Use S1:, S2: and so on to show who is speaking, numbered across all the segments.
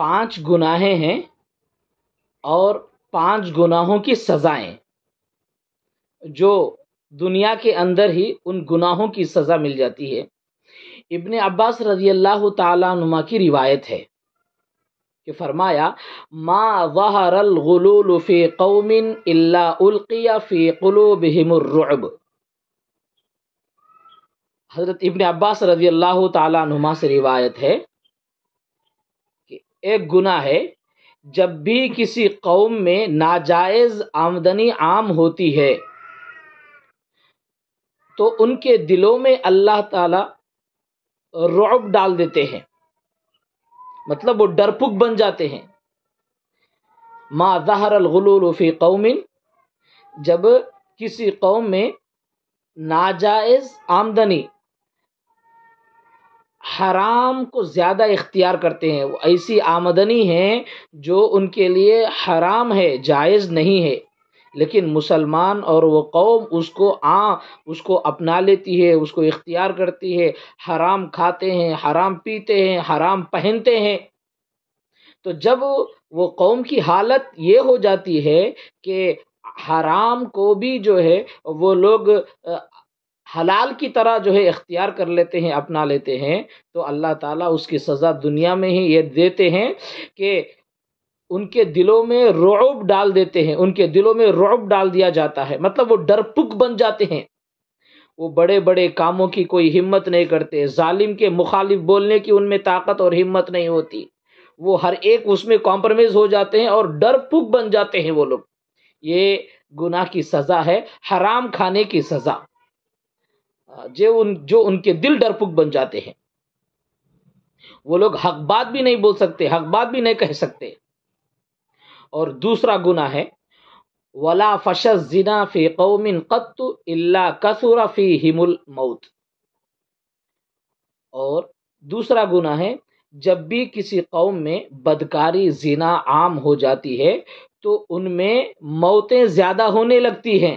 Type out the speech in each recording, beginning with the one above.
S1: پانچ گناہیں ہیں اور پانچ گناہوں کی سزائیں جو دنیا کے اندر ہی ان گناہوں کی سزا مل جاتی ہے ابن عباس رضی اللہ تعالیٰ نما کی روایت ہے کہ فرمایا ما ظہر الغلول فی فی قوم الا القی قلوبہم الرعب حضرت ابن عباس رضی اللہ تعالیٰ نما سے روایت ہے ایک گناہ ہے جب بھی کسی قوم میں ناجائز آمدنی عام ہوتی ہے تو ان کے دلوں میں اللہ تعالی رعب ڈال دیتے ہیں مطلب وہ ڈرپک بن جاتے ہیں ما ظہر الغلول فی قوم جب کسی قوم میں ناجائز آمدنی حرام کو زیادہ اختیار کرتے ہیں وہ ایسی آمدنی ہیں جو ان کے لیے حرام ہے جائز نہیں ہے لیکن مسلمان اور وہ قوم اس کو آ اس کو اپنا لیتی ہے اس کو اختیار کرتی ہے حرام کھاتے ہیں حرام پیتے ہیں حرام پہنتے ہیں تو جب وہ قوم کی حالت یہ ہو جاتی ہے کہ حرام کو بھی جو ہے وہ لوگ حلال کی طرح جو ہے اختیار کر لیتے ہیں اپنا لیتے ہیں تو اللہ تعالیٰ اس کی سزا دنیا میں ہی یہ دیتے ہیں کہ ان کے دلوں میں رعب ڈال دیتے ہیں ان کے دلوں میں رعب ڈال دیا جاتا ہے مطلب وہ ڈرپک بن جاتے ہیں وہ بڑے بڑے کاموں کی کوئی ہمت نہیں کرتے ظالم کے مخالف بولنے کی ان میں طاقت اور ہمت نہیں ہوتی وہ ہر ایک اس میں کمپرمائز ہو جاتے ہیں اور ڈرپک بن جاتے ہیں وہ لوگ یہ گناہ کی سزا ہے حرام کھانے کی سزا جو ان کے دل ڈرپک بن جاتے ہیں وہ لوگ حق بات بھی نہیں بول سکتے حق بات بھی نہیں کہہ سکتے اور دوسرا گناہ ہے اور دوسرا گناہ ہے جب بھی کسی قوم میں بدکاری زنا عام ہو جاتی ہے تو ان میں موتیں زیادہ ہونے لگتی ہیں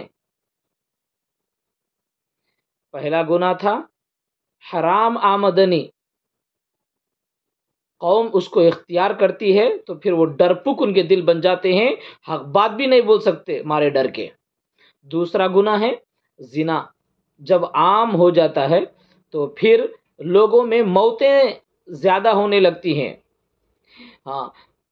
S1: پہلا گناہ تھا حرام آمدنی قوم اس کو اختیار کرتی ہے تو پھر وہ ڈرپک ان کے دل بن جاتے ہیں حق بات بھی نہیں بول سکتے مارے ڈر کے دوسرا گناہ ہے زنا جب عام ہو جاتا ہے تو پھر لوگوں میں موتیں زیادہ ہونے لگتی ہیں ہاں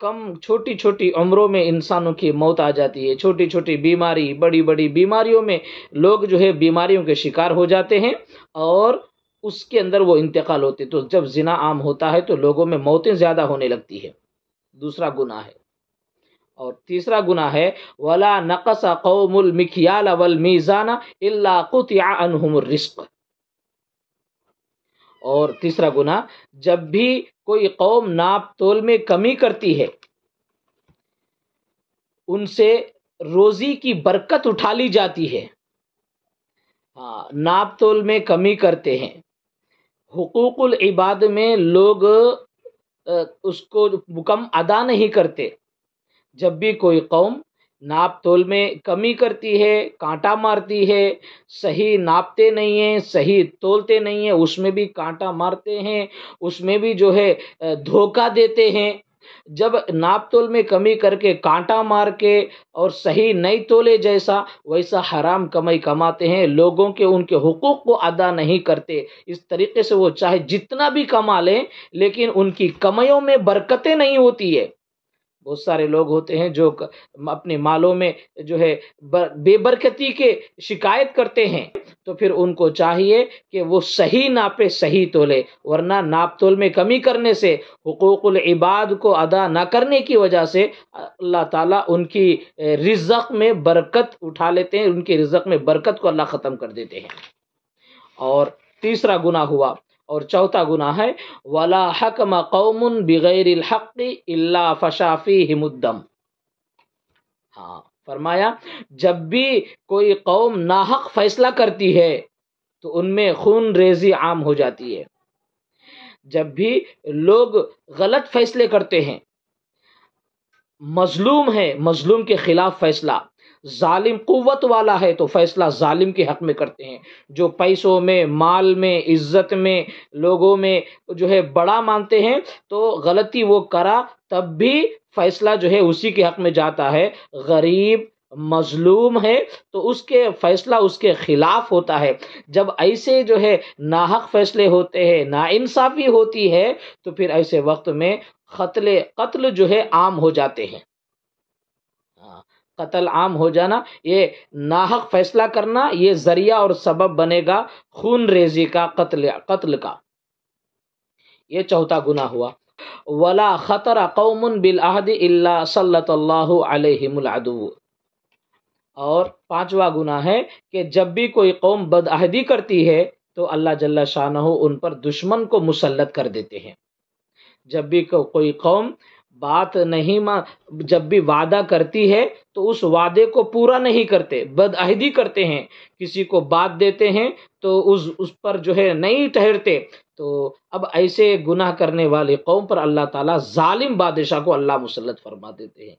S1: کم چھوٹی چھوٹی عمروں میں انسانوں کی موت آ جاتی ہے چھوٹی چھوٹی بیماری بڑی بڑی بیماریوں میں لوگ جو ہے بیماریوں کے شکار ہو جاتے ہیں اور اس کے اندر وہ انتقال ہوتے تو جب زنا عام ہوتا ہے تو لوگوں میں موتیں زیادہ ہونے لگتی ہے دوسرا گناہ ہے اور تیسرا گناہ ہے ولا نقص قوم المکھیالہ ولمیزانہ اللہ قط یا اور تیسرا گناہ جب بھی کوئی قوم ناپ تول میں کمی کرتی ہے ان سے روزی کی برکت اٹھا لی جاتی ہے ہاں ناپ تول میں کمی کرتے ہیں حقوق العباد میں لوگ اس کو مکم ادا نہیں کرتے جب بھی کوئی قوم ناپ تول میں کمی کرتی ہے کانٹا مارتی ہے صحیح ناپتے نہیں ہیں صحیح تولتے نہیں ہیں اس میں بھی کانٹا مارتے ہیں اس میں بھی جو ہے دھوکہ دیتے ہیں جب ناپ تول میں کمی کر کے کانٹا مار کے اور صحیح نہیں تولے جیسا ویسا حرام کمائی کماتے ہیں لوگوں کے ان کے حقوق کو ادا نہیں کرتے اس طریقے سے وہ چاہے جتنا بھی کما لیں لیکن ان کی کمائیوں میں برکتیں نہیں ہوتی ہے بہت سارے لوگ ہوتے ہیں جو اپنے مالوں میں جو ہے بے برکتی کے شکایت کرتے ہیں تو پھر ان کو چاہیے کہ وہ صحیح ناپے صحیح تولے ورنہ ناپ تول میں کمی کرنے سے حقوق العباد کو ادا نہ کرنے کی وجہ سے اللہ تعالیٰ ان کی رزق میں برکت اٹھا لیتے ہیں ان کی رزق میں برکت کو اللہ ختم کر دیتے ہیں اور تیسرا گناہ ہوا اور چوتھا گناہ ہے حکم قوم بغیر ہاں فرمایا جب بھی کوئی قوم ناحق فیصلہ کرتی ہے تو ان میں خون ریزی عام ہو جاتی ہے جب بھی لوگ غلط فیصلے کرتے ہیں مظلوم ہے مظلوم کے خلاف فیصلہ ظالم قوت والا ہے تو فیصلہ ظالم کے حق میں کرتے ہیں جو پیسوں میں مال میں عزت میں لوگوں میں جو ہے بڑا مانتے ہیں تو غلطی وہ کرا تب بھی فیصلہ جو ہے اسی کے حق میں جاتا ہے غریب مظلوم ہے تو اس کے فیصلہ اس کے خلاف ہوتا ہے جب ایسے جو ہے ناحق فیصلے ہوتے ہیں نا انصافی ہوتی ہے تو پھر ایسے وقت میں قتل قتل جو ہے عام ہو جاتے ہیں قتل عام ہو جانا یہ ناحق فیصلہ کرنا یہ ذریعہ اور سبب بنے گا خون ریزی کا قتل قتل کا یہ چوتھا گناہ ہوا ولا خطر قوم بالعہد اللہ العدو اور پانچواں گناہ ہے کہ جب بھی کوئی قوم بدعہدی کرتی ہے تو اللہ جل شاہ دشمن کو مسلط کر دیتے ہیں جب بھی کوئی قوم بات نہیں جب بھی وعدہ کرتی ہے تو اس وعدے کو پورا نہیں کرتے بدعہدی کرتے ہیں کسی کو بات دیتے ہیں تو اس اس پر جو ہے نہیں ٹھہرتے تو اب ایسے گناہ کرنے والی قوم پر اللہ تعالیٰ ظالم بادشاہ کو اللہ مسلط فرما دیتے ہیں